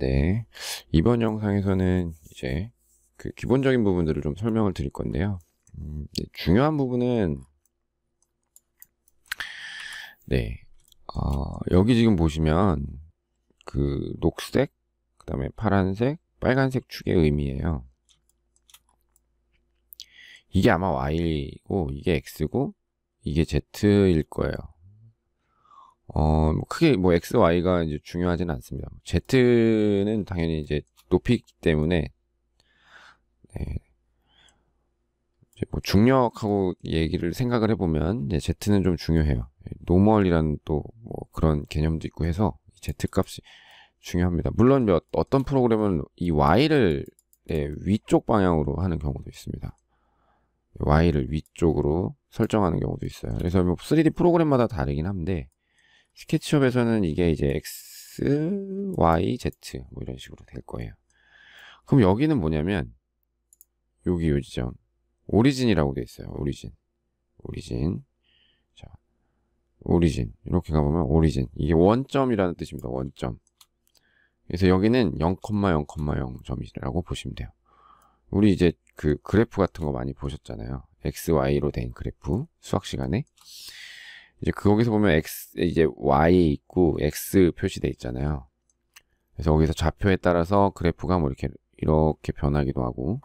네. 이번 영상에서는 이제 그 기본적인 부분들을 좀 설명을 드릴 건데요. 음, 네, 중요한 부분은 네. 어, 여기 지금 보시면 그 녹색, 그 다음에 파란색, 빨간색 축의 의미예요. 이게 아마 Y고, 이 이게 X고, 이게 Z일 거예요. 어, 뭐 크게 뭐 X, Y가 이제 중요하지는 않습니다. 뭐 Z는 당연히 이제 높이기 때문에, 네. 뭐 중력하고 얘기를 생각을 해보면, 이제 Z는 좀 중요해요. 노멀이라는 또뭐 그런 개념도 있고 해서 Z 값이 중요합니다. 물론 몇, 어떤 프로그램은 이 Y를 네, 위쪽 방향으로 하는 경우도 있습니다. Y를 위쪽으로 설정하는 경우도 있어요. 그래서 뭐 3D 프로그램마다 다르긴 한데, 스케치업에서는 이게 이제 X, Y, Z 뭐 이런 식으로 될 거예요. 그럼 여기는 뭐냐면 여기 요 지점 오리진이라고 돼 있어요. 오리진, 오리진. 자, 오리진 이렇게 가보면 오리진 이게 원점이라는 뜻입니다. 원점. 그래서 여기는 0,0,0점이라고 보시면 돼요. 우리 이제 그 그래프 같은 거 많이 보셨잖아요. XY로 된 그래프 수학 시간에 이제 그 거기서 보면 x 이제 y 있고 x 표시돼 있잖아요. 그래서 거기서 좌표에 따라서 그래프가 뭐 이렇게 이렇게 변하기도 하고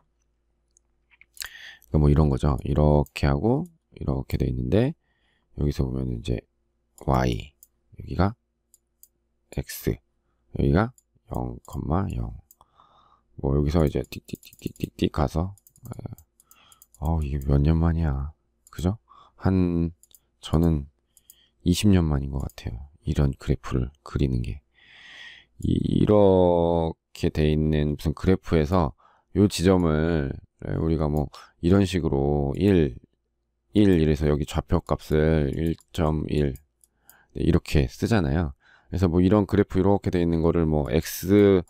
그러니까 뭐 이런 거죠. 이렇게 하고 이렇게 돼 있는데 여기서 보면 이제 y 여기가 x 여기가 0,0 뭐 여기서 이제 띡띡띡띡띡 가서 어 이게 몇 년 만이야 그죠? 한 저는 20년 만인 것 같아요. 이런 그래프를 그리는 게. 이, 렇게돼 있는 무슨 그래프에서 요 지점을 우리가 뭐 이런 식으로 1, 1 1에서 여기 좌표 값을 1.1 이렇게 쓰잖아요. 그래서 뭐 이런 그래프 이렇게 돼 있는 거를 뭐 x,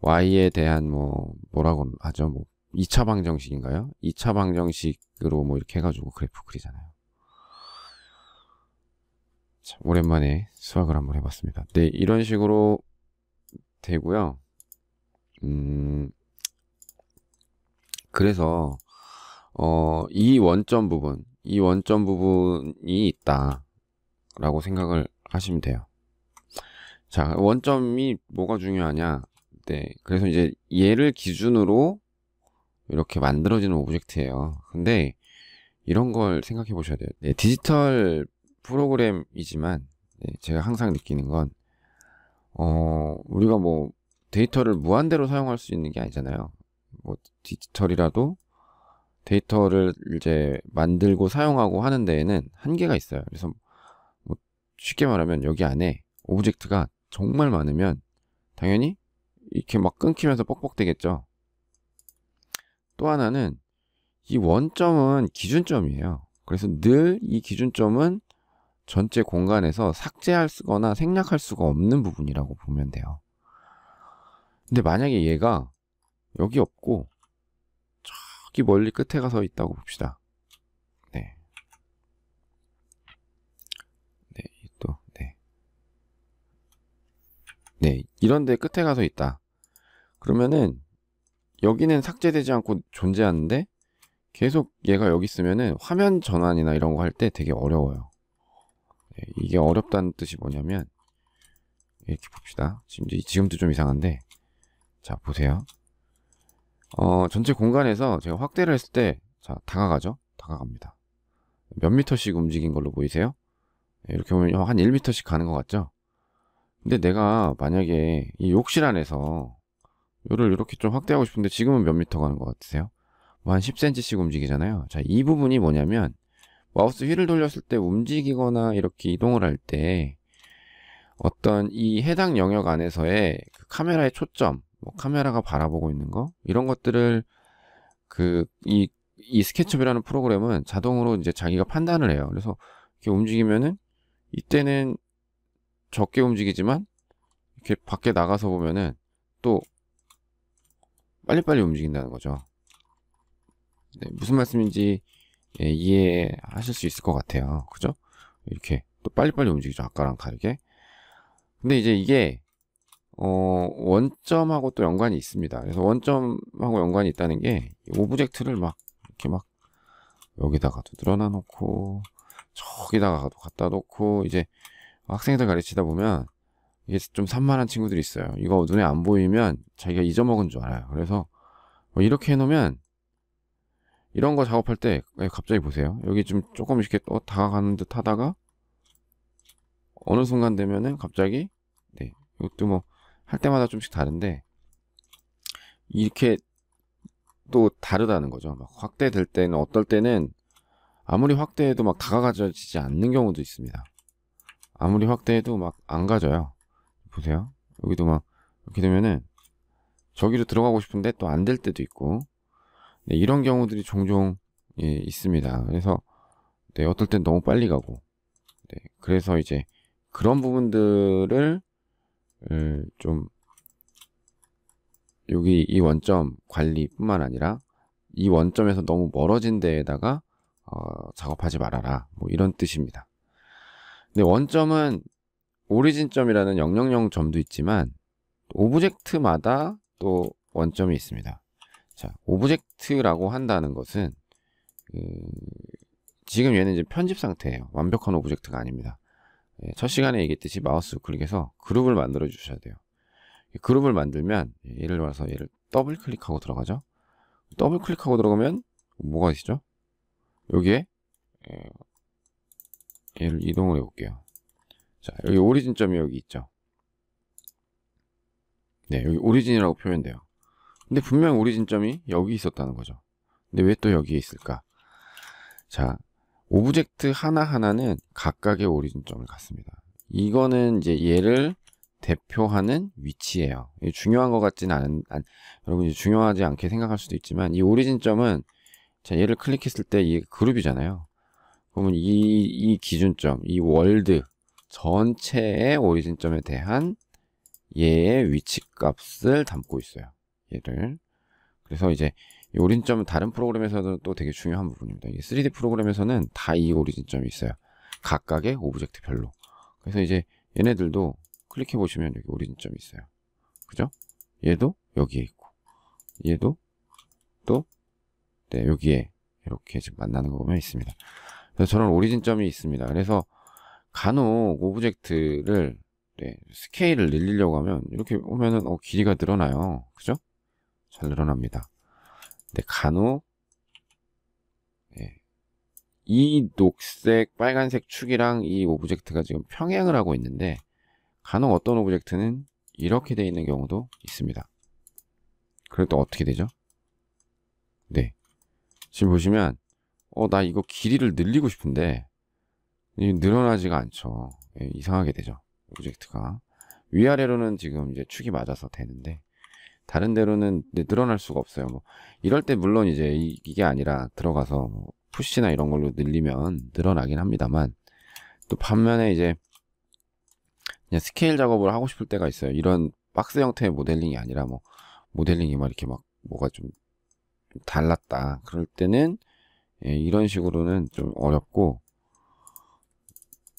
y에 대한 뭐 뭐라고 하죠? 뭐 2차 방정식인가요? 2차 방정식으로 뭐 이렇게 해가지고 그래프 그리잖아요. 참, 오랜만에 수학을 한번 해봤습니다. 네, 이런 식으로 되고요. 음, 그래서 어, 이 원점 부분, 이 원점 부분이 있다라고 생각을 하시면 돼요. 자, 원점이 뭐가 중요하냐? 네, 그래서 이제 얘를 기준으로 이렇게 만들어지는 오브젝트예요. 근데 이런 걸 생각해 보셔야 돼요. 네, 디지털 프로그램이지만 네, 제가 항상 느끼는 건 어, 우리가 뭐 데이터를 무한대로 사용할 수 있는 게 아니잖아요. 뭐 디지털이라도 데이터를 이제 만들고 사용하고 하는 데에는 한계가 있어요. 그래서 뭐 쉽게 말하면 여기 안에 오브젝트가 정말 많으면 당연히 이렇게 막 끊기면서 뻑뻑되겠죠또 하나는 이 원점은 기준점이에요. 그래서 늘 이 기준점은 전체 공간에서 삭제할 수거나 생략할 수가 없는 부분이라고 보면 돼요. 근데 만약에 얘가 여기 없고 저기 멀리 끝에 가서 있다고 봅시다. 네. 네, 또, 네. 네, 이런데 끝에 가서 있다. 그러면은 여기는 삭제되지 않고 존재하는데 계속 얘가 여기 있으면은 화면 전환이나 이런 거 할 때 되게 어려워요. 예, 이게 어렵다는 뜻이 뭐냐면 이렇게 봅시다. 지금, 지금도 좀 이상한데 자 보세요. 어, 전체 공간에서 제가 확대를 했을 때 자, 다가가죠? 다가갑니다. 몇 미터씩 움직인 걸로 보이세요? 예, 이렇게 보면 한 1미터씩 가는 것 같죠? 근데 내가 만약에 이 욕실 안에서 요를 이렇게 좀 확대하고 싶은데 지금은 몇 미터 가는 것 같으세요? 뭐 한 10cm씩 움직이잖아요. 자, 이 부분이 뭐냐면 마우스 휠을 돌렸을 때 움직이거나 이렇게 이동을 할 때 어떤 이 해당 영역 안에서의 그 카메라의 초점, 뭐 카메라가 바라보고 있는 거 이런 것들을 그 이 이 스케치업이라는 프로그램은 자동으로 이제 자기가 판단을 해요. 그래서 이렇게 움직이면은 이때는 적게 움직이지만 이렇게 밖에 나가서 보면은 또 빨리빨리 움직인다는 거죠. 네, 무슨 말씀인지 예, 이해하실 수 있을 것 같아요. 그죠? 이렇게 또 빨리빨리 움직이죠. 아까랑 다르게. 근데 이제 이게 어, 원점하고 또 연관이 있습니다. 그래서 원점하고 연관이 있다는 게 오브젝트를 막 이렇게 막 여기다가도 늘어나 놓고 저기다가도 갖다 놓고 이제 학생들 가르치다 보면 이게 좀 산만한 친구들이 있어요. 이거 눈에 안 보이면 자기가 잊어먹은 줄 알아요. 그래서 뭐 이렇게 해놓으면 이런 거 작업할 때 네, 갑자기 보세요. 여기 좀 조금 이렇게 또 다가가는 듯 하다가 어느 순간 되면은 갑자기 네, 이것도 뭐 할 때마다 좀씩 다른데 이렇게 또 다르다는 거죠. 막 확대될 때는 어떨 때는 아무리 확대해도 막 다가가지지 않는 경우도 있습니다. 아무리 확대해도 막 안 가져요. 보세요. 여기도 막 이렇게 되면은 저기로 들어가고 싶은데 또 안 될 때도 있고 네, 이런 경우들이 종종 예, 있습니다. 그래서 네, 어떨 땐 너무 빨리 가고 네, 그래서 이제 그런 부분들을 좀 여기 이 원점 관리뿐만 아니라 이 원점에서 너무 멀어진 데에다가 어, 작업하지 말아라 뭐 이런 뜻입니다. 근데 원점은 오리진점이라는 000점도 있지만 오브젝트마다 또 원점이 있습니다. 자, 오브젝트라고 한다는 것은 그 지금 얘는 이제 편집 상태예요. 완벽한 오브젝트가 아닙니다. 예, 첫 시간에 얘기했듯이 마우스 클릭해서 그룹을 만들어 주셔야 돼요. 그룹을 만들면 예, 예를 들어서 얘를 더블 클릭하고 들어가죠. 더블 클릭하고 들어가면 뭐가 있죠? 여기에 예, 얘를 이동을 해볼게요. 자, 여기 오리진 점이 여기 있죠. 네, 여기 오리진이라고 표현돼요. 근데 분명 오리 진점이 여기 있었다는 거죠. 근데 왜 또 여기에 있을까? 자, 오브젝트 하나하나는 각각의 오리진점을 갖습니다. 이거는 이제 얘를 대표하는 위치예요. 중요한 것 같지는 않은, 안, 여러분 이 중요하지 않게 생각할 수도 있지만 이 오리진점은 자 얘를 클릭했을 때 이 그룹이잖아요. 그러면 이, 이 기준점, 이 월드 전체의 오리진점에 대한 얘의 위치값을 담고 있어요. 얘를 그래서 이제 이 오리진점은 다른 프로그램에서도 또 되게 중요한 부분입니다. 3D 프로그램에서는 다 이 오리진점이 있어요. 각각의 오브젝트별로. 그래서 이제 얘네들도 클릭해 보시면 여기 오리진점이 있어요. 그죠? 얘도 여기에 있고, 얘도 또 네, 여기에 이렇게 지금 만나는 거 보면 있습니다. 그래서 저런 오리진점이 있습니다. 그래서 간혹 오브젝트를 네, 스케일을 늘리려고 하면 이렇게 보면은 어, 길이가 늘어나요. 그죠? 잘 늘어납니다. 근데 간혹 예, 이 녹색, 빨간색 축이랑 이 오브젝트가 지금 평행을 하고 있는데 간혹 어떤 오브젝트는 이렇게 되어 있는 경우도 있습니다. 그럴 때 어떻게 되죠? 네. 지금 보시면 어, 나 이거 길이를 늘리고 싶은데 늘어나지가 않죠. 예, 이상하게 되죠. 오브젝트가. 위아래로는 지금 이제 축이 맞아서 되는데 다른 데로는 늘어날 수가 없어요. 뭐 이럴 때 물론 이제 이, 게 아니라 들어가서 뭐 푸시나 이런 걸로 늘리면 늘어나긴 합니다만 또 반면에 이제 그냥 스케일 작업을 하고 싶을 때가 있어요. 이런 박스 형태의 모델링이 아니라 뭐 모델링이 막 이렇게 막 뭐가 좀 달랐다. 그럴 때는 예, 이런 식으로는 좀 어렵고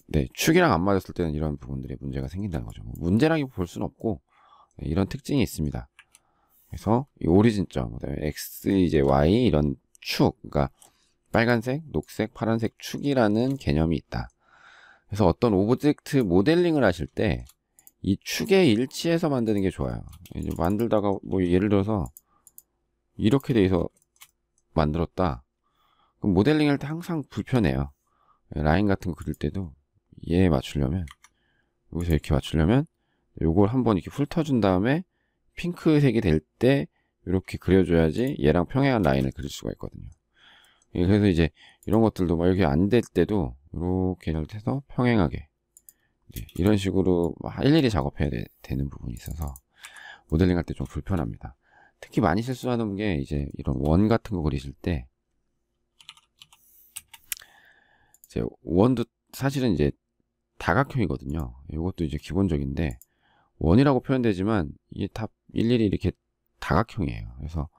네, 축이랑 안 맞았을 때는 이런 부분들이 문제가 생긴다는 거죠. 뭐 문제라고 볼 수는 없고 네, 이런 특징이 있습니다. 그래서 이 오리진 점, x 이제 y 이런 축, 그러니까 빨간색, 녹색, 파란색 축이라는 개념이 있다. 그래서 어떤 오브젝트 모델링을 하실 때 이 축에 일치해서 만드는 게 좋아요. 이제 만들다가 뭐 예를 들어서 이렇게 돼서 만들었다. 그럼 모델링 할 때 항상 불편해요. 라인 같은 거 그릴 때도 얘 맞추려면 여기서 이렇게 맞추려면 요걸 한번 이렇게 훑어준 다음에 핑크색이 될 때 이렇게 그려줘야지 얘랑 평행한 라인을 그릴 수가 있거든요. 예, 그래서 이제 이런 것들도 막 이렇게 안될 때도 이렇게 해서 평행하게 네, 이런 식으로 일일이 작업해야 되, 는 부분이 있어서 모델링 할때 좀 불편합니다. 특히 많이 실수하는 게 이제 이런 원 같은 거 그리실 때 이제 원도 사실은 이제 다각형이거든요. 이것도 이제 기본적인데 원이라고 표현되지만 이게 다 일일이 이렇게 다각형이에요. 그래서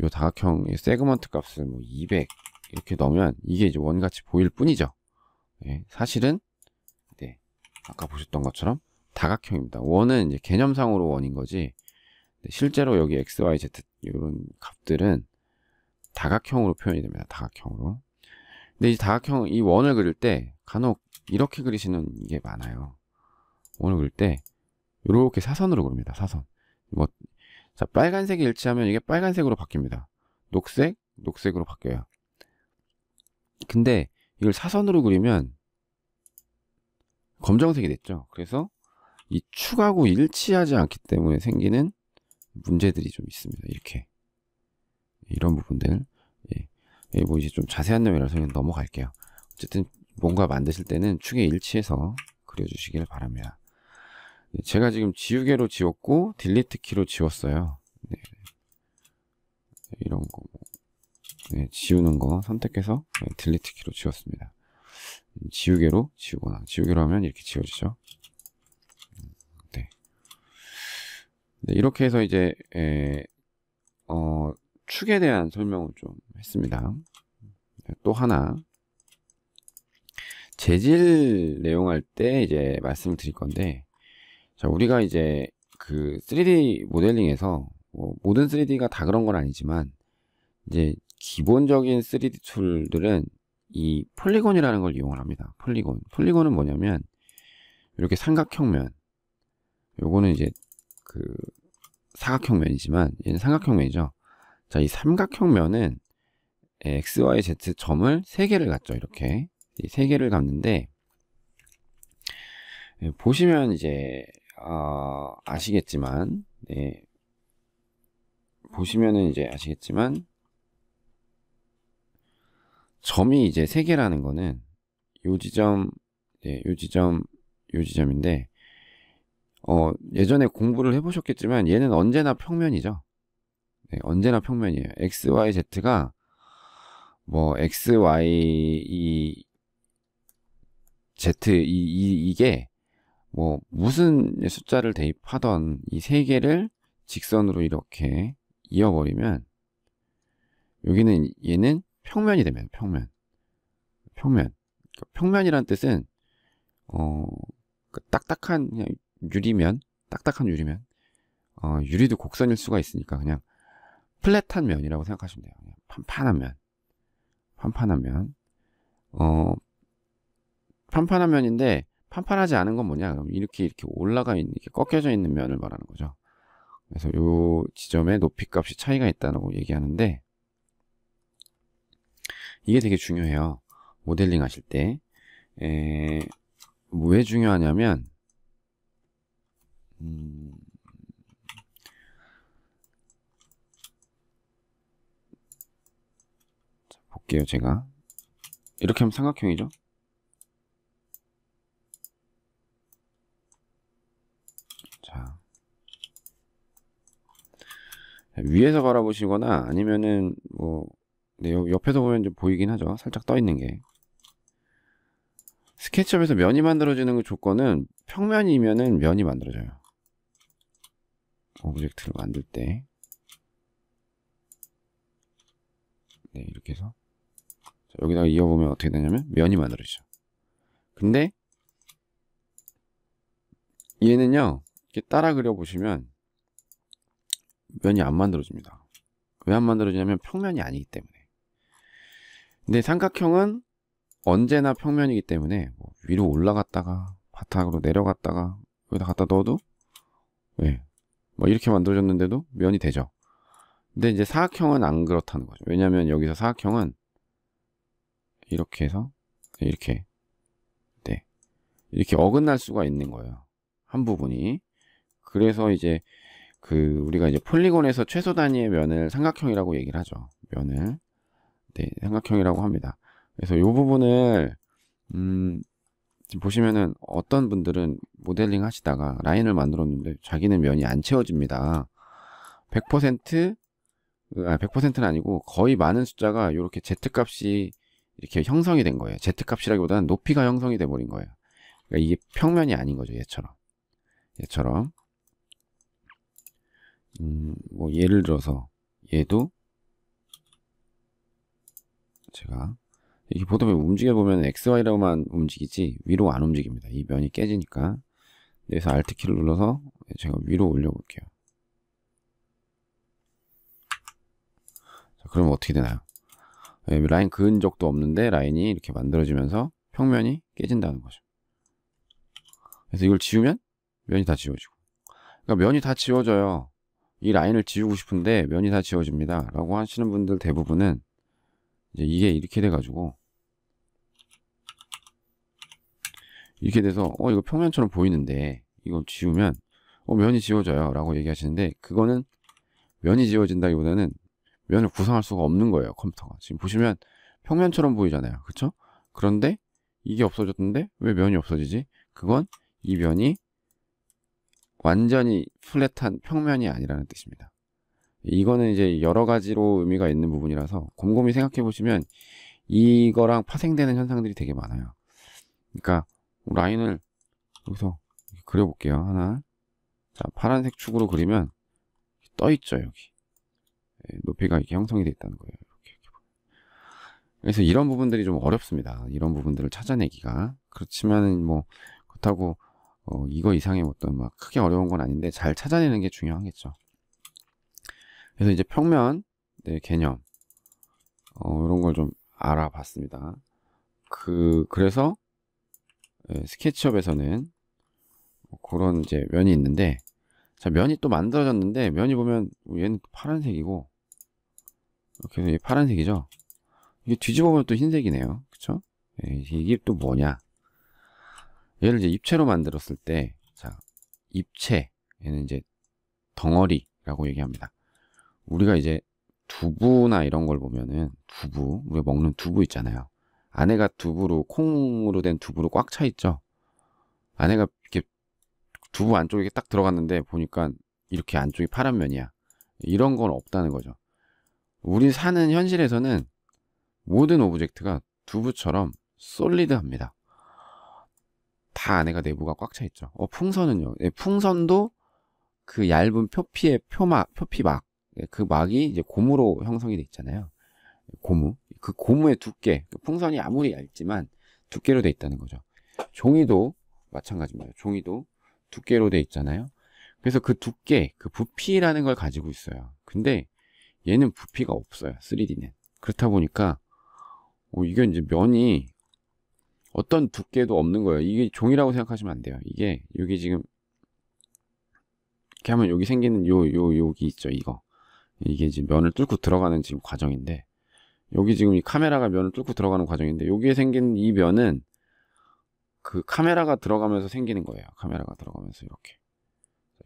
이 다각형 의 세그먼트 값을 뭐 200 이렇게 넣으면 이게 이제 원같이 보일 뿐이죠. 네, 사실은 네, 아까 보셨던 것처럼 다각형입니다. 원은 이제 개념상으로 원인 거지 네, 실제로 여기 x, y, z 이런 값들은 다각형으로 표현이 됩니다. 다각형으로. 근데 이 다각형 이 원을 그릴 때 간혹 이렇게 그리시는 게 많아요. 원을 그릴 때 이렇게 사선으로 그립니다. 사선. 뭐, 자, 빨간색이 일치하면 이게 빨간색으로 바뀝니다. 녹색, 녹색으로 바뀌어요. 근데 이걸 사선으로 그리면 검정색이 됐죠. 그래서 이 축하고 일치하지 않기 때문에 생기는 문제들이 좀 있습니다. 이렇게. 이런 부분들. 예. 예, 뭐 이제 좀 자세한 내용이라서 그냥 넘어갈게요. 어쨌든 뭔가 만드실 때는 축에 일치해서 그려주시길 바랍니다. 제가 지금 지우개로 지웠고 딜리트 키로 지웠어요. 네. 이런 거 뭐. 네, 지우는 거 선택해서 네, 딜리트 키로 지웠습니다. 지우개로 지우거나 지우개로 하면 이렇게 지워지죠. 네. 네 이렇게 해서 이제 에, 예, 어, 축에 대한 설명을 좀 했습니다. 네, 또 하나 재질 내용할 때 이제 말씀을 드릴 건데 자, 우리가 이제 그 3D 모델링에서 뭐 모든 3D가 다 그런 건 아니지만 이제 기본적인 3D 툴들은 이 폴리곤이라는 걸 이용을 합니다. 폴리곤. 폴리곤은 뭐냐면 이렇게 삼각형면. 요거는 이제 그 사각형면이지만 얘는 삼각형면이죠. 자, 이 삼각형면은 x, y, z 점을 세 개를 갖죠. 이렇게 세 개를 갖는데 예, 보시면 이제 어, 아시겠지만 네. 보시면은 이제 아시겠지만 점이 이제 세 개라는 거는 요 지점, 네, 요 지점, 요 지점인데 어, 예전에 공부를 해보셨겠지만 얘는 언제나 평면이죠. 네, 언제나 평면이에요. x, y, z가 뭐 x, y, 이 e, z 이, 이 이게 뭐 무슨 숫자를 대입하던 이 세 개를 직선으로 이렇게 이어버리면 여기는 얘는 평면이 되면 평면 평면 그러니까 평면이란 뜻은 어 그러니까 딱딱한 그냥 유리면 딱딱한 유리면 어, 유리도 곡선일 수가 있으니까 그냥 플랫한 면이라고 생각하시면 돼요 판판한 면 판판한 면 어, 판판한 면인데 판판하지 않은 건 뭐냐? 그럼 이렇게 이렇게 올라가 있는, 이렇게 꺾여져 있는 면을 말하는 거죠. 그래서 이 지점의 높이 값이 차이가 있다고 얘기하는데, 이게 되게 중요해요. 모델링 하실 때. 에, 왜 중요하냐면, 음, 볼게요, 제가. 이렇게 하면 삼각형이죠? 위에서 바라보시거나 아니면은 뭐 네, 옆에서 보면 좀 보이긴 하죠. 살짝 떠 있는 게. 스케치업에서 면이 만들어지는 그 조건은 평면이면은 면이 만들어져요. 오브젝트를 만들 때. 네, 이렇게 해서. 자, 여기다가 이어보면 어떻게 되냐면 면이 만들어지죠. 근데 얘는요, 이렇게 따라 그려보시면 면이 안 만들어집니다. 왜 안 만들어지냐면 평면이 아니기 때문에. 근데 삼각형은 언제나 평면이기 때문에 뭐 위로 올라갔다가 바닥으로 내려갔다가 여기다 갖다 넣어도 왜? 예, 뭐 이렇게 만들어졌는데도 면이 되죠. 근데 이제 사각형은 안 그렇다는 거죠. 왜냐면 여기서 사각형은 이렇게 해서 이렇게 네. 이렇게 어긋날 수가 있는 거예요. 한 부분이. 그래서 이제 그 우리가 이제 폴리곤에서 최소 단위의 면을 삼각형이라고 얘기를 하죠. 면을 네, 삼각형이라고 합니다. 그래서 이 부분을 음, 지금 보시면은 어떤 분들은 모델링 하시다가 라인을 만들었는데 자기는 면이 안 채워집니다. 100% 아, 100%는 아니고 거의 많은 숫자가 이렇게 z값이 이렇게 형성이 된 거예요. z값이라기보다는 높이가 형성이 돼 버린 거예요. 그러니까 이게 평면이 아닌 거죠. 얘처럼. 얘처럼. 음, 뭐 예를 들어서 얘도 제가 이게 보통 움직여 보면 XY라고만 움직이지 위로 안 움직입니다. 이 면이 깨지니까 그래서 Alt 키를 눌러서 제가 위로 올려볼게요. 자, 그럼 어떻게 되나요? 예, 라인 그은 적도 없는데 라인이 이렇게 만들어지면서 평면이 깨진다는 거죠. 그래서 이걸 지우면 면이 다 지워지고 그러니까 면이 다 지워져요. 이 라인을 지우고 싶은데 면이 다 지워집니다. 라고 하시는 분들 대부분은 이제 이게 이렇게 돼가지고 이렇게 돼서 어 이거 평면처럼 보이는데 이거 지우면 어 면이 지워져요 라고 얘기하시는데 그거는 면이 지워진다기보다는 면을 구성할 수가 없는 거예요 컴퓨터가 지금 보시면 평면처럼 보이잖아요 그쵸? 그런데 이게 없어졌는데 왜 면이 없어지지? 그건 이 면이 완전히 플랫한 평면이 아니라는 뜻입니다. 이거는 이제 여러 가지로 의미가 있는 부분이라서 곰곰이 생각해 보시면 이거랑 파생되는 현상들이 되게 많아요. 그러니까 라인을 여기서 그려볼게요. 하나. 자, 파란색 축으로 그리면 떠 있죠, 여기. 예, 높이가 이렇게 형성이 되어 있다는 거예요. 이렇게, 이렇게. 그래서 이런 부분들이 좀 어렵습니다. 이런 부분들을 찾아내기가. 그렇지만 뭐 그렇다고 어, 이거 이상의 어떤 막 크게 어려운 건 아닌데 잘 찾아내는 게 중요하겠죠. 그래서 이제 평면 네, 개념 어, 이런 걸 좀 알아봤습니다. 그 그래서 예, 스케치업에서는 뭐 그런 이제 면이 있는데 자 면이 또 만들어졌는데 면이 보면 얘는 파란색이고 이렇게 파란색이죠. 이게 뒤집어 보면 또 흰색이네요. 그쵸? 예, 이게 또 뭐냐? 얘를 이제 입체로 만들었을 때, 자, 입체, 얘는 이제 덩어리라고 얘기합니다. 우리가 이제 두부나 이런 걸 보면은 두부, 우리가 먹는 두부 있잖아요. 안에가 두부로, 콩으로 된 두부로 꽉 차 있죠? 안에가 이렇게 두부 안쪽에 딱 들어갔는데 보니까 이렇게 안쪽이 파란 면이야. 이런 건 없다는 거죠. 우리 사는 현실에서는 모든 오브젝트가 두부처럼 솔리드합니다. 다 안에가 내부가 꽉 차 있죠. 어, 풍선은요. 예, 풍선도 그 얇은 표피의 표막, 표피막, 예, 그 막이 이제 고무로 형성이 돼 있잖아요. 예, 고무. 그 고무의 두께, 그 풍선이 아무리 얇지만 두께로 돼 있다는 거죠. 종이도 마찬가지입니다. 종이도 두께로 돼 있잖아요. 그래서 그 두께, 그 부피라는 걸 가지고 있어요. 근데 얘는 부피가 없어요. 3D는. 그렇다 보니까 어, 이게 이제 면이 어떤 두께도 없는 거예요. 이게 종이라고 생각하시면 안 돼요. 이게 여기 지금 이렇게 하면 여기 생기는 요 요요기 있죠. 이거 이게 지금 면을 뚫고 들어가는 지금 과정인데 여기 지금 이 카메라가 면을 뚫고 들어가는 과정인데 여기에 생긴 이 면은 그 카메라가 들어가면서 생기는 거예요. 카메라가 들어가면서 이렇게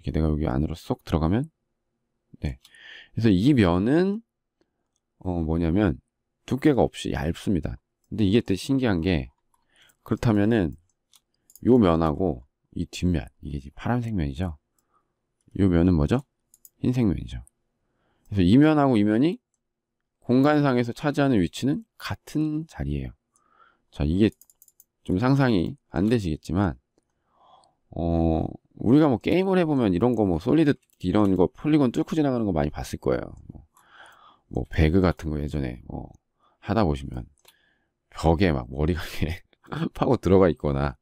이렇게 내가 여기 안으로 쏙 들어가면 네. 그래서 이 면은 어 뭐냐면 두께가 없이 얇습니다. 근데 이게 되게 신기한 게 그렇다면은 요 면하고 이 뒷면 이게 파란색 면이죠 요 면은 뭐죠? 흰색 면이죠 그래서 이 면하고 이 면이 공간상에서 차지하는 위치는 같은 자리예요 자 이게 좀 상상이 안 되시겠지만 어 우리가 뭐 게임을 해보면 이런 거 뭐 솔리드 이런 거 폴리곤 뚫고 지나가는 거 많이 봤을 거예요 뭐, 뭐 배그 같은 거 예전에 뭐 하다 보시면 벽에 막 머리가 이렇게 파고 들어가 있거나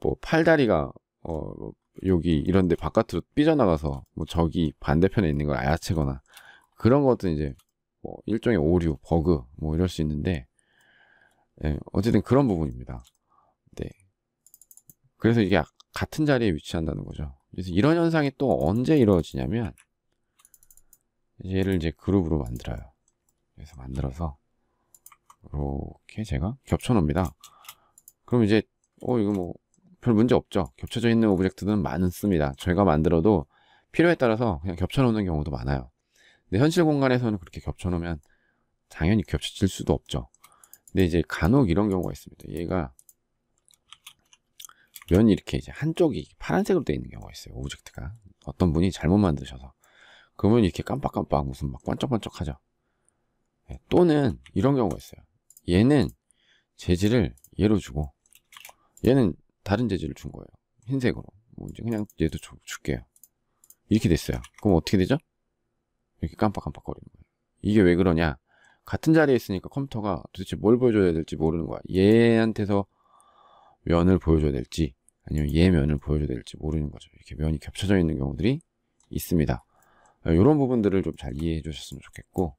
뭐 팔다리가 어 뭐 여기 이런데 바깥으로 삐져나가서 뭐 저기 반대편에 있는 걸 아야채거나 그런 것도 이제 뭐 일종의 오류, 버그 뭐 이럴 수 있는데 네, 어쨌든 그런 부분입니다. 네. 그래서 이게 같은 자리에 위치한다는 거죠. 그래서 이런 현상이 또 언제 이루어지냐면 얘를 이제 그룹으로 만들어요. 그래서 만들어서 이렇게 제가 겹쳐 놓습니다. 그럼 이제 어 이거 뭐 별 문제 없죠. 겹쳐져 있는 오브젝트는 많습니다. 저희가 만들어도 필요에 따라서 그냥 겹쳐놓는 경우도 많아요. 근데 현실 공간에서는 그렇게 겹쳐놓으면 당연히 겹쳐질 수도 없죠. 근데 이제 간혹 이런 경우가 있습니다. 얘가 면이 이렇게 이제 한쪽이 파란색으로 되어 있는 경우가 있어요. 오브젝트가 어떤 분이 잘못 만드셔서 그러면 이렇게 깜빡깜빡 무슨 막 반짝반짝하죠. 예, 또는 이런 경우가 있어요. 얘는 재질을 얘로 주고 얘는 다른 재질을 준 거예요. 흰색으로. 뭐 이제 그냥 얘도 줄, 줄게요. 이렇게 됐어요. 그럼 어떻게 되죠? 이렇게 깜빡깜빡 거리는 거예요. 이게 왜 그러냐? 같은 자리에 있으니까 컴퓨터가 도대체 뭘 보여줘야 될지 모르는 거야. 얘한테서 면을 보여줘야 될지 아니면 얘 면을 보여줘야 될지 모르는 거죠. 이렇게 면이 겹쳐져 있는 경우들이 있습니다. 이런 아, 부분들을 좀 잘 이해해 주셨으면 좋겠고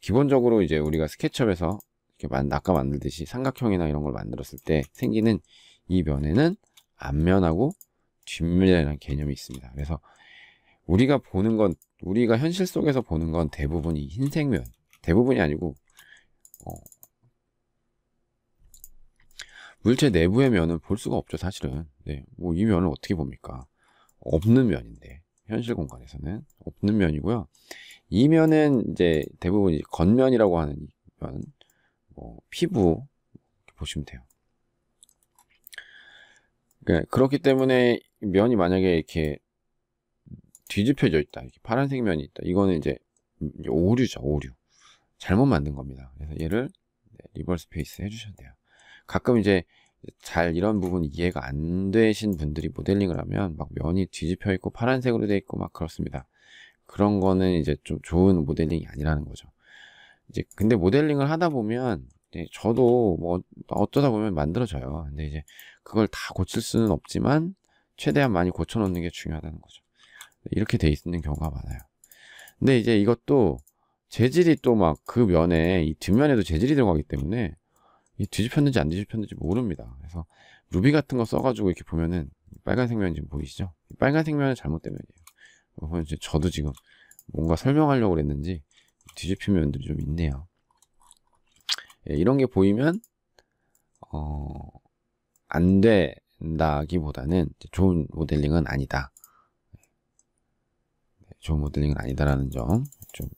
기본적으로 이제 우리가 스케치업에서 이렇게 만, 아까 만들듯이 삼각형이나 이런 걸 만들었을 때 생기는 이 면에는 앞면하고 뒷면이라는 개념이 있습니다. 그래서 우리가 보는 건 우리가 현실 속에서 보는 건 대부분이 흰색 면, 대부분이 아니고 어, 물체 내부의 면은 볼 수가 없죠, 사실은. 네, 뭐이 면을 어떻게 봅니까? 없는 면인데 현실 공간에서는 없는 면이고요. 이 면은 이제 대부분 이제 겉면이라고 하는 면, 뭐 피부 보시면 돼요. 네, 그렇기 때문에 면이 만약에 이렇게 뒤집혀져 있다, 이렇게 파란색 면이 있다. 이거는 이제 음, 오류죠, 오류. 잘못 만든 겁니다. 그래서 얘를 네, 리버스 페이스 해주셔도 돼요. 가끔 이제 잘 이런 부분 이해가 안 되신 분들이 모델링을 하면 막 면이 뒤집혀 있고 파란색으로 돼 있고 막 그렇습니다. 그런 거는 이제 좀 좋은 모델링이 아니라는 거죠. 이제 근데 모델링을 하다 보면 저도 뭐 어쩌다 보면 만들어져요. 근데 이제 그걸 다 고칠 수는 없지만 최대한 많이 고쳐놓는 게 중요하다는 거죠. 이렇게 돼 있는 경우가 많아요. 근데 이제 이것도 재질이 또 막 그 면에 이 뒷면에도 재질이 들어가기 때문에 뒤집혔는지 안 뒤집혔는지 모릅니다. 그래서 루비 같은 거 써가지고 이렇게 보면은 빨간색 면이 지금 보이시죠? 빨간색 면은 잘못된 뭐 면이에요. 저도 지금 뭔가 설명하려고 그랬는지 뒤집힌 면들이 좀 있네요. 예, 이런 게 보이면 어, 안 된다기보다는 좋은 모델링은 아니다. 네, 좋은 모델링은 아니다라는 점 좀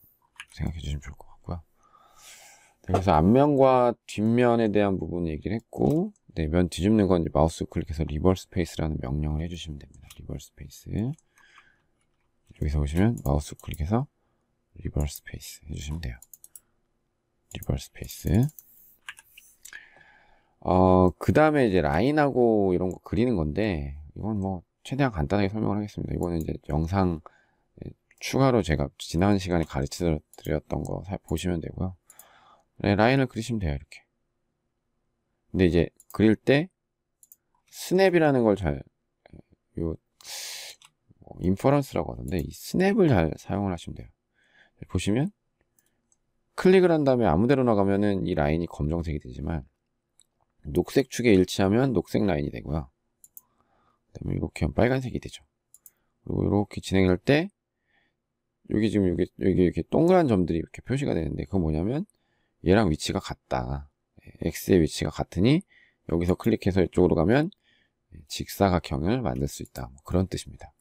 생각해 주시면 좋을 것 같고요. 네, 그래서 앞면과 뒷면에 대한 부분 얘기를 했고 네, 면 뒤집는 건 마우스 클릭해서 리버스 페이스라는 명령을 해주시면 됩니다. 리버스 페이스 여기서 보시면 마우스 클릭해서 리버스 페이스 해주시면 돼요. 리버스 페이스. 어, 그 다음에 이제 라인하고 이런 거 그리는 건데, 이건 뭐, 최대한 간단하게 설명을 하겠습니다. 이거는 이제 영상 추가로 제가 지난 시간에 가르쳐 드렸던 거 보시면 되고요. 네, 라인을 그리시면 돼요, 이렇게. 근데 이제 그릴 때, 스냅이라는 걸 잘, 요, 뭐 인퍼런스라고 하는데, 이 스냅을 잘 사용을 하시면 돼요. 보시면 클릭을 한 다음에 아무 데로나 가면은 이 라인이 검정색이 되지만 녹색 축에 일치하면 녹색 라인이 되고요. 그다음에 이렇게 하면 빨간색이 되죠. 그리고 이렇게 진행할 때 여기 지금 여기 여기 이렇게 동그란 점들이 이렇게 표시가 되는데 그건 뭐냐면 얘랑 위치가 같다. x의 위치가 같으니 여기서 클릭해서 이쪽으로 가면 직사각형을 만들 수 있다. 뭐 그런 뜻입니다.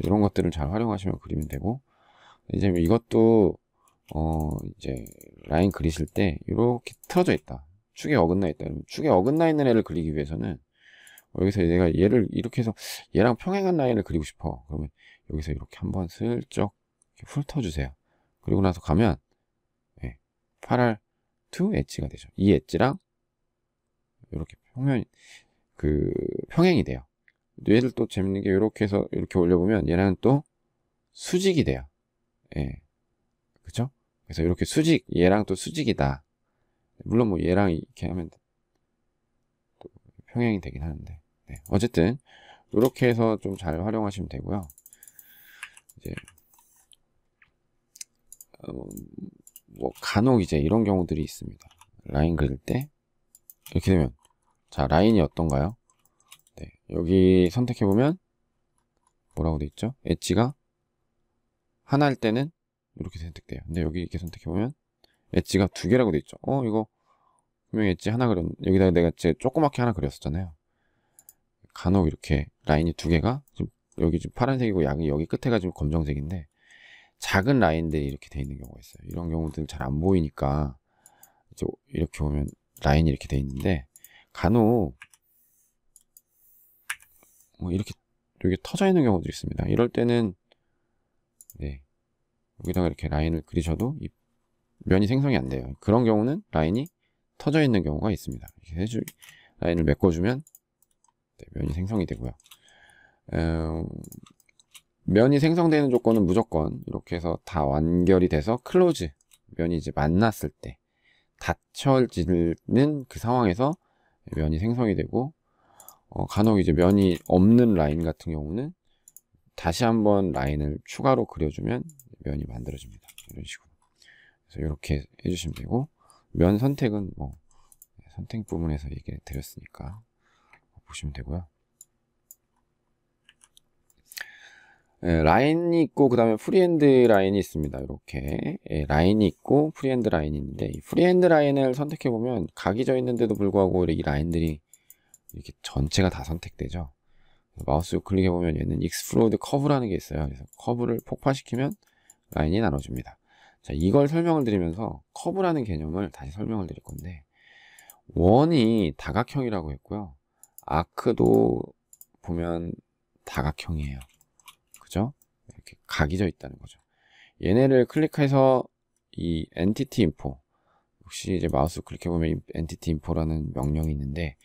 이런 것들을 잘 활용하시면 그리면 되고 이제 이것도 어 이제 라인 그리실 때 이렇게 틀어져 있다 축에 어긋나 있다 그러면 축에 어긋나 있는 애를 그리기 위해서는 여기서 내가 얘를 이렇게 해서 얘랑 평행한 라인을 그리고 싶어 그러면 여기서 이렇게 한번 슬쩍 이렇게 훑어주세요 그리고 나서 가면 예, 8알 2 엣지가 되죠 이 엣지랑 이렇게 평면 그 평행이 돼요 얘를 또 재밌는 게 이렇게 해서 이렇게 올려보면 얘랑또 수직이 돼요 예. 그죠? 그래서 이렇게 수직, 얘랑 또 수직이다. 물론 뭐 얘랑 이렇게 하면 또 평행이 되긴 하는데. 네. 어쨌든, 이렇게 해서 좀 잘 활용하시면 되고요. 이제, 어, 뭐, 간혹 이제 이런 경우들이 있습니다. 라인 그릴 때, 이렇게 되면, 자, 라인이 어떤가요? 네. 여기 선택해보면, 뭐라고 돼 있죠? 엣지가 하나일 때는 이렇게 선택돼요. 근데 여기 이렇게 선택해보면 엣지가 두 개라고 돼 있죠. 어, 이거 분명히 엣지 하나 그렸, 여기다가 내가 제 조그맣게 하나 그렸었잖아요. 간혹 이렇게 라인이 두 개가 지금 여기 지금 파란색이고 여기, 여기 끝에가 지금 검정색인데 작은 라인들이 이렇게 돼 있는 경우가 있어요. 이런 경우들은 잘 안 보이니까 이제 이렇게 보면 라인이 이렇게 돼 있는데 간혹 뭐 이렇게 여기 터져 있는 경우도 있습니다. 이럴 때는 네. 여기다가 이렇게 라인을 그리셔도 면이 생성이 안 돼요. 그런 경우는 라인이 터져 있는 경우가 있습니다. 이렇게 해주, 라인을 메꿔주면 네, 면이 생성이 되고요. 음, 면이 생성되는 조건은 무조건 이렇게 해서 다 완결이 돼서 클로즈 면이 이제 만났을 때 닫혀지는 그 상황에서 면이 생성이 되고 어, 간혹 이제 면이 없는 라인 같은 경우는 다시 한번 라인을 추가로 그려주면 면이 만들어집니다. 이런 식으로. 그래서 이렇게 해주시면 되고 면 선택은 뭐 선택 부분에서 얘기 드렸으니까 보시면 되고요. 예, 라인이 있고 그 다음에 프리핸드 라인이 있습니다. 이렇게 예, 라인이 있고 프리핸드 라인이 있는데 이 프리핸드 라인을 선택해 보면 각이 져 있는데도 불구하고 이 라인들이 이렇게 전체가 다 선택되죠. 마우스 클릭해 보면 얘는 익스플로드 커브라는 게 있어요. 그래서 커브를 폭파시키면 라인이 나눠집니다. 자, 이걸 설명을 드리면서 커브라는 개념을 다시 설명을 드릴 건데 원이 다각형이라고 했고요. 아크도 보면 다각형이에요. 그죠? 이렇게 각이 져 있다는 거죠. 얘네를 클릭해서 이 엔티티 인포 혹시 이제 마우스 클릭해 보면 엔티티 인포라는 명령이 있는데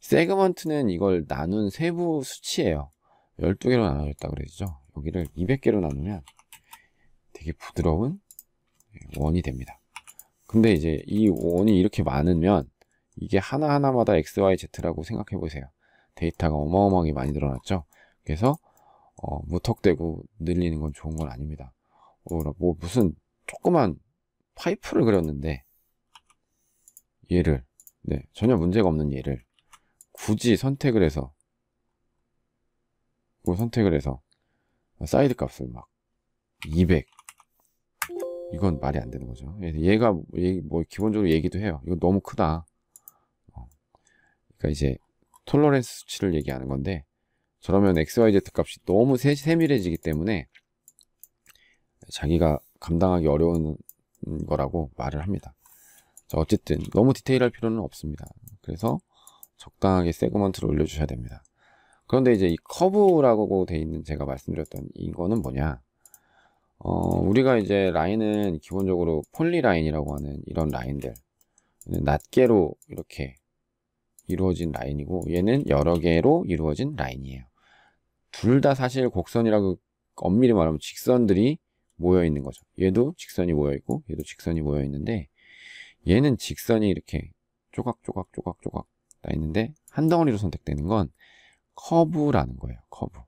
세그먼트는 이걸 나눈 세부 수치예요. 12개로 나눠졌다 그러죠. 여기를 200개로 나누면 되게 부드러운 예, 원이 됩니다. 근데 이제 이 원이 이렇게 많으면 이게 하나하나마다 x, y, z라고 생각해 보세요. 데이터가 어마어마하게 많이 늘어났죠. 그래서 어, 무턱대고 늘리는 건 좋은 건 아닙니다. 어, 뭐 무슨 조그만 파이프를 그렸는데 얘를 네, 전혀 문제가 없는 얘를 굳이 선택을 해서 그 선택을 해서 사이드 값을 막 200. 이건 말이 안 되는 거죠. 예, 얘가 뭐 기본적으로 얘기도 해요. 이거 너무 크다. 어. 그러니까 이제 톨러런스 수치를 얘기하는 건데 저러면 XYZ 값이 너무 세, 세밀해지기 때문에 자기가 감당하기 어려운 거라고 말을 합니다. 자, 어쨌든 너무 디테일할 필요는 없습니다. 그래서 적당하게 세그먼트를 올려주셔야 됩니다. 그런데 이제 이 커브라고 돼 있는 제가 말씀드렸던 이거는 뭐냐 어, 우리가 이제 라인은 기본적으로 폴리 라인이라고 하는 이런 라인들 낱개로 이렇게 이루어진 라인이고 얘는 여러 개로 이루어진 라인이에요. 둘 다 사실 곡선이라고 엄밀히 말하면 직선들이 모여 있는 거죠. 얘도 직선이 모여 있고 얘도 직선이 모여 있는데 얘는 직선이 이렇게 조각 조각 조각 조각 있는데 한 덩어리로 선택되는 건 커브라는 거예요. 커브.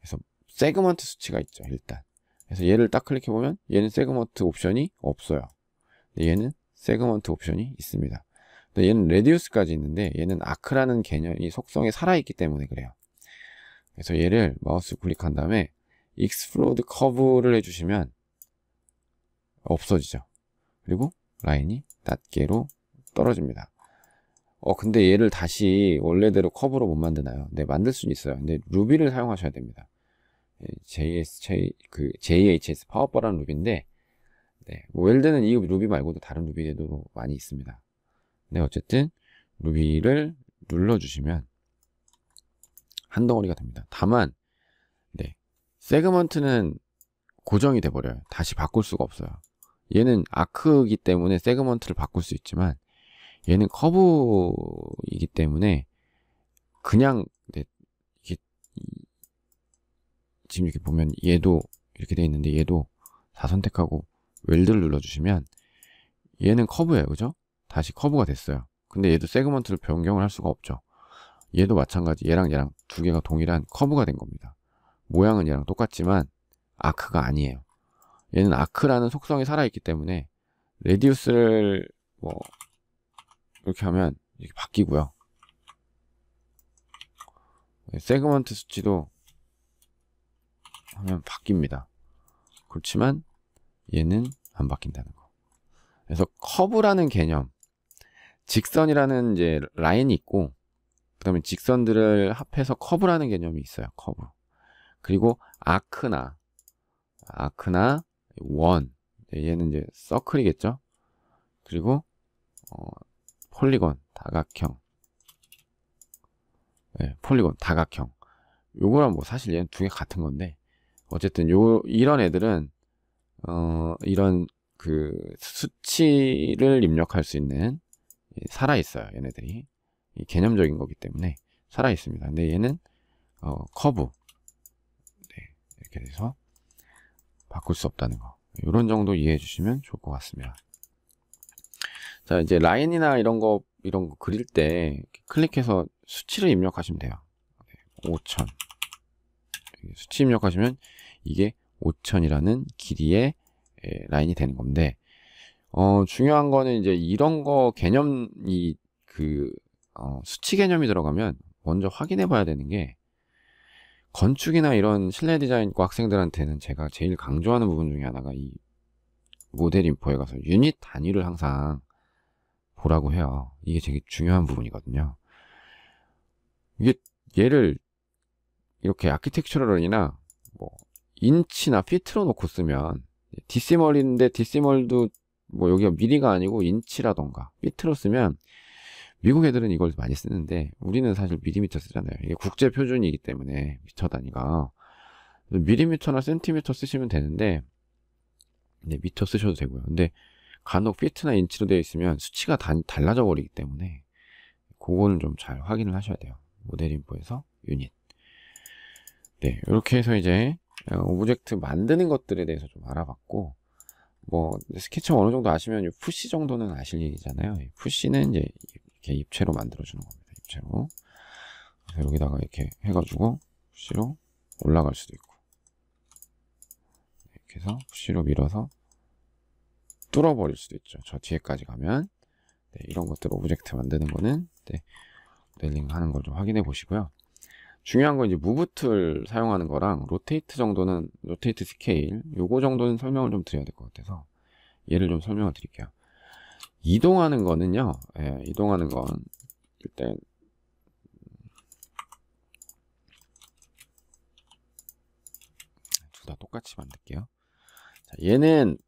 그래서 세그먼트 수치가 있죠. 일단. 그래서 얘를 딱 클릭해 보면 얘는 세그먼트 옵션이 없어요. 얘는 세그먼트 옵션이 있습니다. 얘는 레디우스까지 있는데 얘는 아크라는 개념이 속성에 살아있기 때문에 그래요. 그래서 얘를 마우스 클릭한 다음에 익스플로드 커브를 해주시면 없어지죠. 그리고 라인이 낮게로 떨어집니다. 어 근데 얘를 다시 원래대로 커브로 못 만드나요? 네 만들 수는 있어요. 근데 루비를 사용하셔야 됩니다. 예, JS 그 JHS 파워버라는 루비인데 네, 웰드는 뭐 이 루비 말고도 다른 루비에도 많이 있습니다. 네 어쨌든 루비를 눌러주시면 한 덩어리가 됩니다. 다만 네, 세그먼트는 고정이 돼버려요. 다시 바꿀 수가 없어요. 얘는 아크이기 때문에 세그먼트를 바꿀 수 있지만 얘는 커브이기 때문에 그냥 네, 이게 지금 이렇게 보면 얘도 이렇게 돼 있는데 얘도 다 선택하고 웰드를 눌러주시면 얘는 커브예요 그죠? 다시 커브가 됐어요 근데 얘도 세그먼트를 변경을 할 수가 없죠 얘도 마찬가지 얘랑 얘랑 두 개가 동일한 커브가 된 겁니다 모양은 얘랑 똑같지만 아크가 아니에요 얘는 아크라는 속성이 살아있기 때문에 레디우스를 뭐 이렇게 하면 이게 바뀌고요. 네, 세그먼트 수치도 하면 바뀝니다. 그렇지만 얘는 안 바뀐다는 거. 그래서 커브라는 개념, 직선이라는 이제 라인이 있고, 그 다음에 직선들을 합해서 커브라는 개념이 있어요. 커브. 그리고 아크나, 아크나 원. 네, 얘는 이제 서클이겠죠? 그리고 어, 폴리곤 다각형 네, 예, 폴리곤 다각형 요거랑 뭐 사실 얘는 두 개 같은 건데 어쨌든 요 이런 애들은 어 이런 그 수치를 입력할 수 있는 예, 살아 있어요 얘네들이 개념적인 거기 때문에 살아 있습니다 근데 얘는 어, 커브 네, 이렇게 돼서 바꿀 수 없다는 거 이런 정도 이해해 주시면 좋을 것 같습니다 자 이제 라인이나 이런 거 이런 거 그릴 때 클릭해서 수치를 입력하시면 돼요. 5천 수치 입력하시면 이게 5천이라는 길이의 예, 라인이 되는 건데 어, 중요한 거는 이제 이런 거 개념이 그 어, 수치 개념이 들어가면 먼저 확인해 봐야 되는 게 건축이나 이런 실내 디자인과 학생들한테는 제가 제일 강조하는 부분 중에 하나가 이 모델 인포에 가서 유닛 단위를 항상 보라고 해요. 이게 되게 중요한 부분이거든요. 이게 얘를 이렇게 아키텍처럴이나 뭐 인치나 피트로 놓고 쓰면 디시멀인데 디시멀도 뭐 여기가 미리가 아니고 인치라던가 피트로 쓰면 미국 애들은 이걸 많이 쓰는데 우리는 사실 미리미터 쓰잖아요. 이게 국제 표준이기 때문에 미터 단위가 미리미터나 센티미터 쓰시면 되는데 네, 미터 쓰셔도 되고요. 근데 간혹 피트나 인치로 되어 있으면 수치가 단, 달라져 버리기 때문에 그거는 좀 잘 확인을 하셔야 돼요. 모델 인포에서 유닛. 네, 이렇게 해서 이제 어, 오브젝트 만드는 것들에 대해서 좀 알아봤고 뭐스케치 어느 정도 아시면 푸시 정도는 아실 얘기잖아요. 푸시는 이제 이렇게 입체로 만들어 주는 겁니다. 입체로. 여기다가 이렇게 해가지고 푸시로 올라갈 수도 있고 이렇게 해서 푸시로 밀어서 뚫어버릴 수도 있죠. 저 뒤에까지 가면 네, 이런 것들 오브젝트 만드는 거는 네, 렐링 하는 걸 좀 확인해 보시고요. 중요한 건 이제 무브툴 사용하는 거랑 로테이트 정도는 로테이트 스케일 요거 정도는 설명을 좀 드려야 될 것 같아서 얘를 좀 설명을 드릴게요. 이동하는 거는요. 예, 이동하는 건 일단 둘 다 똑같이 만들게요. 자, 얘는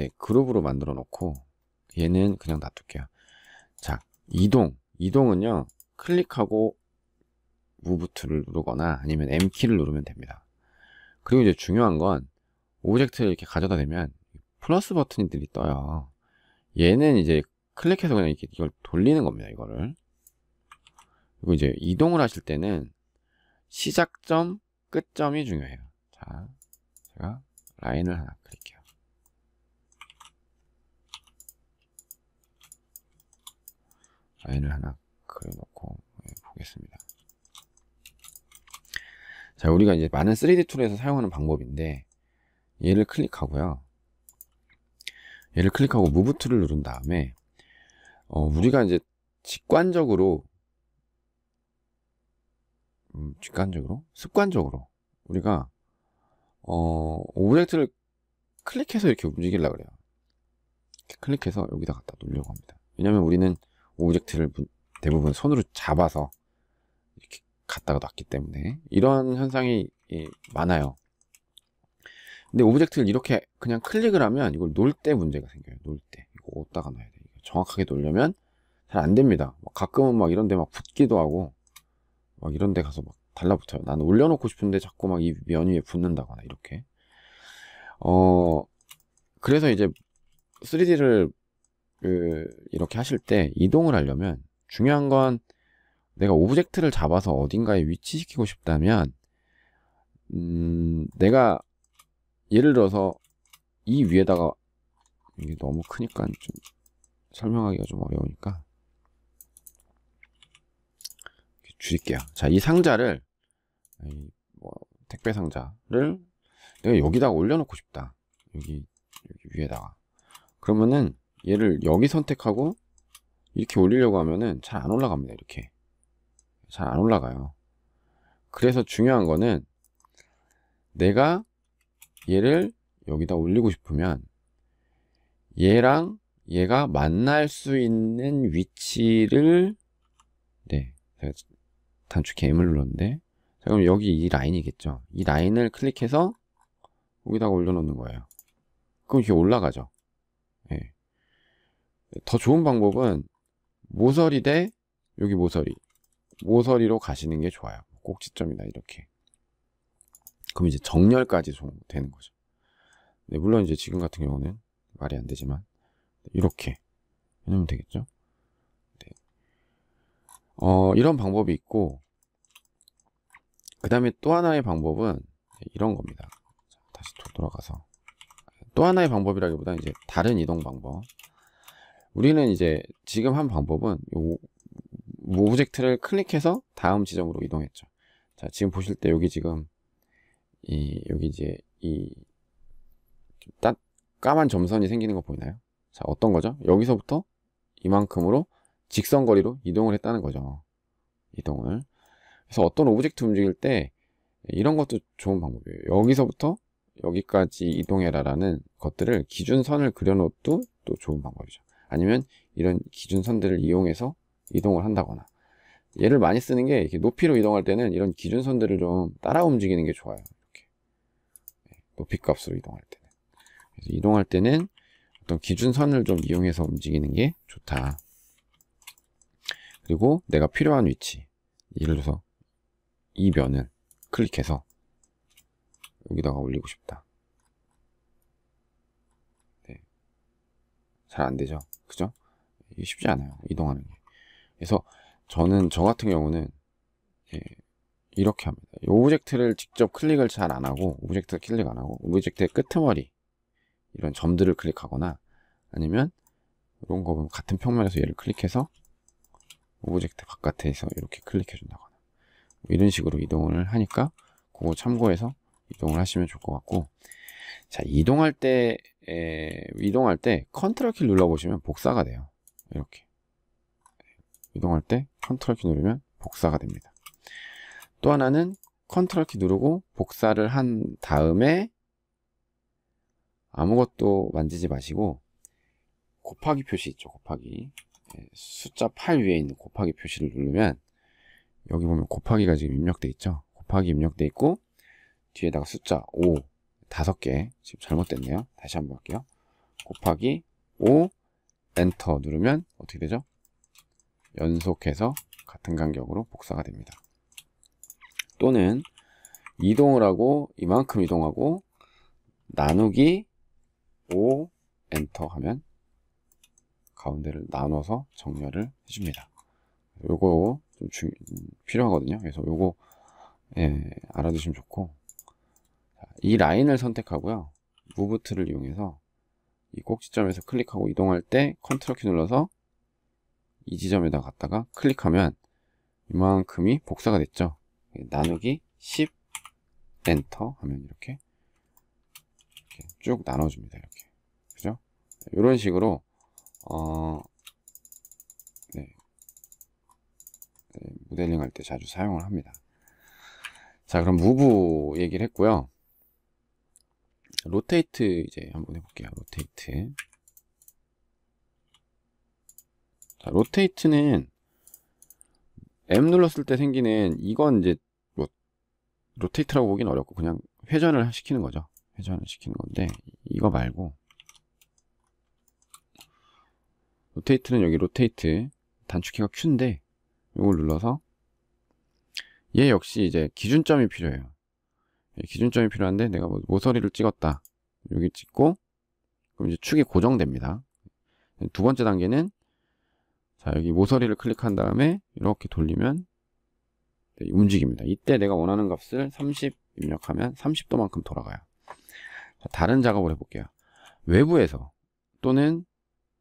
네, 그룹으로 만들어 놓고 얘는 그냥 놔둘게요. 자, 이동. 이동은요. 클릭하고 무브 트를 누르거나 아니면 M키를 누르면 됩니다. 그리고 이제 중요한 건 오브젝트를 이렇게 가져다 대면 플러스 버튼들이 떠요. 얘는 이제 클릭해서 그냥 이렇게 이걸 돌리는 겁니다. 이거를. 그리고 이제 이동을 하실 때는 시작점, 끝점이 중요해요. 자, 제가 라인을 하나 클릭. 라인을 하나 그려놓고 예, 보겠습니다. 자, 우리가 이제 많은 3D 툴에서 사용하는 방법인데 얘를 클릭하고요. 얘를 클릭하고 무브 툴을 누른 다음에 어, 우리가 이제 직관적으로 음, 직관적으로 습관적으로 우리가 어, 오브젝트를 클릭해서 이렇게 움직이려 그래요. 이렇게 클릭해서 여기다 갖다 놓으려고 합니다. 왜냐면 우리는 오브젝트를 대부분 손으로 잡아서 이렇게 갖다가 놨기 때문에 이런 현상이 많아요. 근데 오브젝트를 이렇게 그냥 클릭을 하면 이걸 놓을 때 문제가 생겨요. 놓을 때 이거 어디다가 놔야 돼? 정확하게 놓으려면 잘 안 됩니다. 가끔은 막 이런데 막 붙기도 하고 막 이런데 가서 막 달라붙어요. 나는 올려놓고 싶은데 자꾸 막 이 면 위에 붙는다거나 이렇게. 어 그래서 이제 3D를 그 이렇게 하실 때 이동을 하려면 중요한 건 내가 오브젝트를 잡아서 어딘가에 위치시키고 싶다면 음, 내가 예를 들어서 이 위에다가 이게 너무 크니까 좀 설명하기가 좀 어려우니까 줄일게요. 자, 이 상자를 이 뭐, 택배 상자를 내가 여기다가 올려놓고 싶다. 여기 여기 위에다가 그러면은 얘를 여기 선택하고 이렇게 올리려고 하면은 잘 안 올라갑니다. 이렇게. 잘 안 올라가요. 그래서 중요한 거는 내가 얘를 여기다 올리고 싶으면 얘랑 얘가 만날 수 있는 위치를 네 제가 단축키 M을 눌렀는데 자 그럼 여기 이 라인이겠죠 이 라인을 클릭해서 여기다가 올려놓는 거예요 그럼 이게 올라가죠 더 좋은 방법은 모서리 대 여기 모서리 모서리로 가시는 게 좋아요 꼭지점이나 이렇게 그럼 이제 정렬까지 되는 거죠 네, 물론 이제 지금 같은 경우는 말이 안 되지만 이렇게 해놓으면 되겠죠 네. 어, 이런 방법이 있고 그 다음에 또 하나의 방법은 이런 겁니다 다시 돌아가서 또 하나의 방법이라기보다는 이제 다른 이동 방법 우리는 이제 지금 한 방법은 요 오브젝트를 클릭해서 다음 지점으로 이동했죠. 자, 지금 보실 때 여기 지금 이 여기 이제 이 딱 까만 점선이 생기는 거 보이나요? 자, 어떤 거죠? 여기서부터 이만큼으로 직선 거리로 이동을 했다는 거죠. 이동을. 그래서 어떤 오브젝트 움직일 때 이런 것도 좋은 방법이에요. 여기서부터 여기까지 이동해라라는 것들을 기준선을 그려놓도 또 좋은 방법이죠. 아니면 이런 기준선들을 이용해서 이동을 한다거나 얘를 많이 쓰는 게 이렇게 높이로 이동할 때는 이런 기준선들을 좀 따라 움직이는 게 좋아요. 이렇게 네, 높이 값으로 이동할 때는 그래서 이동할 때는 어떤 기준선을 좀 이용해서 움직이는 게 좋다. 그리고 내가 필요한 위치 예를 들어서 이 면을 클릭해서 여기다가 올리고 싶다. 잘안 되죠. 그죠? 쉽지 않아요. 이동하는 게. 그래서 저는 저 같은 경우는 예, 이렇게 합니다. 오브젝트를 직접 클릭을 잘 안 하고 오브젝트 클릭 안 하고 오브젝트의 끄트머리 이런 점들을 클릭하거나 아니면 이런 거 보면 같은 평면에서 얘를 클릭해서 오브젝트 바깥에서 이렇게 클릭해 준다거나 뭐 이런 식으로 이동을 하니까 그거 참고해서 이동을 하시면 좋을 것 같고 자 이동할 때 에, 이동할 때 컨트롤 키 눌러보시면 복사가 돼요. 이렇게. 이동할 때 컨트롤 키 누르면 복사가 됩니다. 또 하나는 컨트롤 키 누르고 복사를 한 다음에 아무것도 만지지 마시고 곱하기 표시 있죠. 곱하기. 예, 숫자 8 위에 있는 곱하기 표시를 누르면 여기 보면 곱하기가 지금 입력돼 있죠. 곱하기 입력돼 있고 뒤에다가 숫자 5 다섯 개 지금 잘못됐네요. 다시 한번 할게요. 곱하기 5 엔터 누르면 어떻게 되죠? 연속해서 같은 간격으로 복사가 됩니다. 또는 이동을 하고 이만큼 이동하고 나누기 5 엔터 하면 가운데를 나눠서 정렬을 해줍니다. 요거 좀 주, 필요하거든요. 그래서 요거 예, 알아두시면 좋고 이 라인을 선택하고요. 무브트를 이용해서 이 꼭지점에서 클릭하고 이동할 때 컨트롤 키 눌러서 이 지점에다 갔다가 클릭하면 이만큼이 복사가 됐죠. 나누기 10 엔터 하면 이렇게, 이렇게 쭉 나눠줍니다. 이렇게. 그죠? 이런 식으로, 어, 네. 네, 모델링 할 때 자주 사용을 합니다. 자, 그럼 무브 얘기를 했고요. 로테이트 이제 한번 해볼게요. 로테이트. 자, 로테이트는 M 눌렀을 때 생기는 이건 이제 뭐 로테이트라고 보긴 어렵고 그냥 회전을 시키는 거죠. 회전을 시키는 건데 이거 말고 로테이트는 여기 로테이트 단축키가 Q인데 이걸 눌러서 얘 역시 이제 기준점이 필요해요. 예, 기준점이 필요한데 내가 뭐 모서리를 찍었다. 여기 찍고 그럼 이제 축이 고정됩니다. 두 번째 단계는 자 여기 모서리를 클릭한 다음에 이렇게 돌리면 네, 움직입니다. 이때 내가 원하는 값을 30 입력하면 30도만큼 돌아가요. 자, 다른 작업을 해볼게요. 외부에서 또는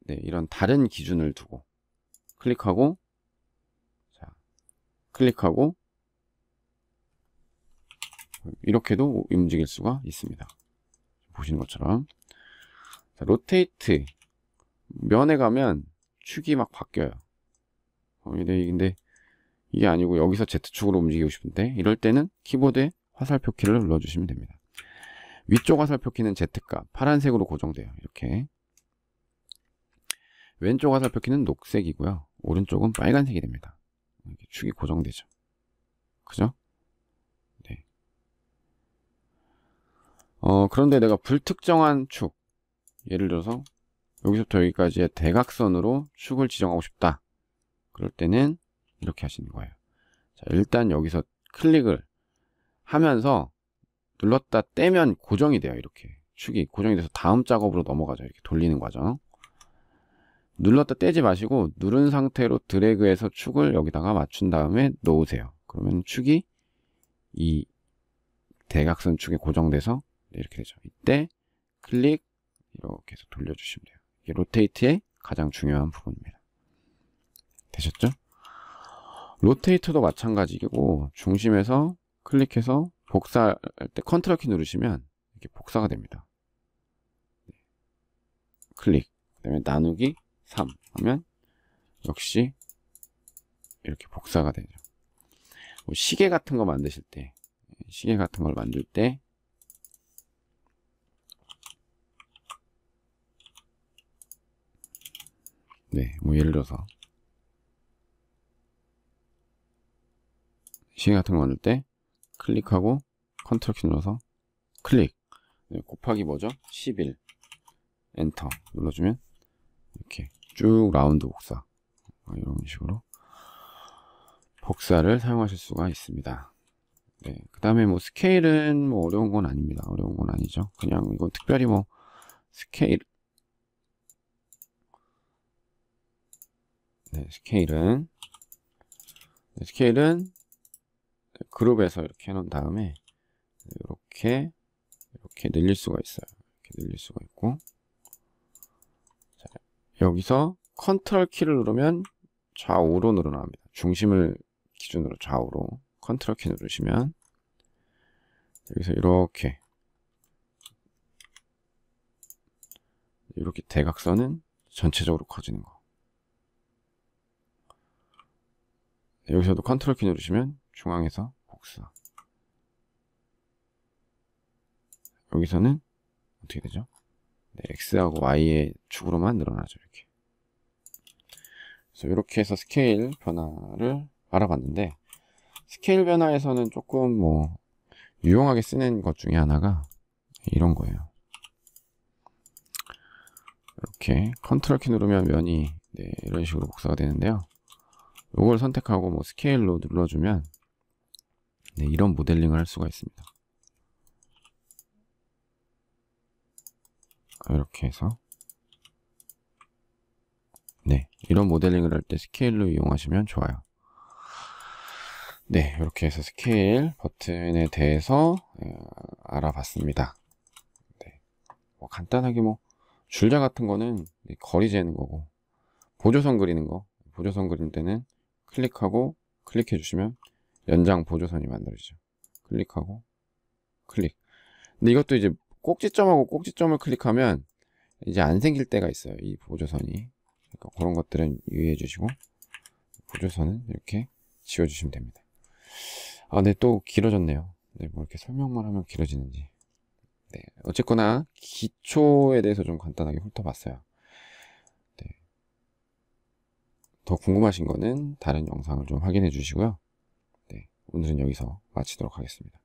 네, 이런 다른 기준을 두고 클릭하고 자, 클릭하고 이렇게도 움직일 수가 있습니다. 보시는 것처럼 자, 로테이트 면에 가면 축이 막 바뀌어요. 어, 근데 이게 아니고 여기서 Z축으로 움직이고 싶은데 이럴 때는 키보드에 화살표 키를 눌러주시면 됩니다. 위쪽 화살표 키는 Z값 파란색으로 고정돼요. 이렇게 왼쪽 화살표 키는 녹색이고요. 오른쪽은 빨간색이 됩니다. 이렇게 축이 고정되죠. 그죠? 어, 그런데 내가 불특정한 축, 예를 들어서 여기서부터 여기까지의 대각선으로 축을 지정하고 싶다. 그럴 때는 이렇게 하시는 거예요. 자, 일단 여기서 클릭을 하면서 눌렀다 떼면 고정이 돼요. 이렇게 축이 고정이 돼서 다음 작업으로 넘어가죠. 이렇게 돌리는 과정. 눌렀다 떼지 마시고 누른 상태로 드래그해서 축을 여기다가 맞춘 다음에 놓으세요. 그러면 축이 이 대각선 축에 고정돼서 이렇게 되죠. 이때 클릭 이렇게 해서 돌려주시면 돼요. 이게 로테이트의 가장 중요한 부분입니다. 되셨죠? 로테이터도 마찬가지고 중심에서 클릭해서 복사할 때 컨트롤 키 누르시면 이렇게 복사가 됩니다. 네. 클릭, 그 다음에 나누기 3 하면 역시 이렇게 복사가 되죠. 뭐 시계 같은 거 만드실 때, 시계 같은 걸 만들 때 네, 뭐 예를 들어서 시계 같은 거 만들 때 클릭하고 컨트롤 키 눌러서 클릭 네, 곱하기 뭐죠? 11 엔터 눌러주면 이렇게 쭉 라운드 복사 뭐 이런 식으로 복사를 사용하실 수가 있습니다. 네, 그 다음에 뭐 스케일은 뭐 어려운 건 아닙니다. 어려운 건 아니죠. 그냥 이건 특별히 뭐 스케일 네, 스케일은 네, 스케일은 그룹에서 이렇게 해놓은 다음에 이렇게 이렇게 늘릴 수가 있어요. 이렇게 늘릴 수가 있고 자, 여기서 컨트롤 키를 누르면 좌우로 늘어납니다. 중심을 기준으로 좌우로 컨트롤 키 누르시면 여기서 이렇게 이렇게 대각선은 전체적으로 커지는 거. 여기서도 컨트롤 키 누르시면 중앙에서 복사 여기서는 어떻게 되죠? 네, X하고 Y의 축으로만 늘어나죠 이렇게 그래서 이렇게 해서 스케일 변화를 알아봤는데 스케일 변화에서는 조금 뭐 유용하게 쓰는 것 중에 하나가 이런 거예요 이렇게 컨트롤 키 누르면 면이 네, 이런 식으로 복사가 되는데요 이걸 선택하고 뭐 스케일로 눌러주면 네, 이런 모델링을 할 수가 있습니다. 아, 이렇게 해서 네 이런 모델링을 할 때 스케일로 이용하시면 좋아요. 네 이렇게 해서 스케일 버튼에 대해서 어, 알아봤습니다. 네, 뭐 간단하게 뭐 줄자 같은 거는 네, 거리 재는 거고 보조선 그리는 거 보조선 그릴 때는 클릭하고 클릭해 주시면 연장 보조선이 만들어지죠. 클릭하고 클릭. 근데 이것도 이제 꼭지점하고 꼭지점을 클릭하면 이제 안 생길 때가 있어요. 이 보조선이. 그러니까 그런 것들은 유의해 주시고 보조선은 이렇게 지워 주시면 됩니다. 아, 네, 또 길어졌네요. 네, 뭐 이렇게 설명만 하면 길어지는지. 네, 어쨌거나 기초에 대해서 좀 간단하게 훑어봤어요. 더 궁금하신 거는 다른 영상을 좀 확인해 주시고요. 네, 오늘은 여기서 마치도록 하겠습니다.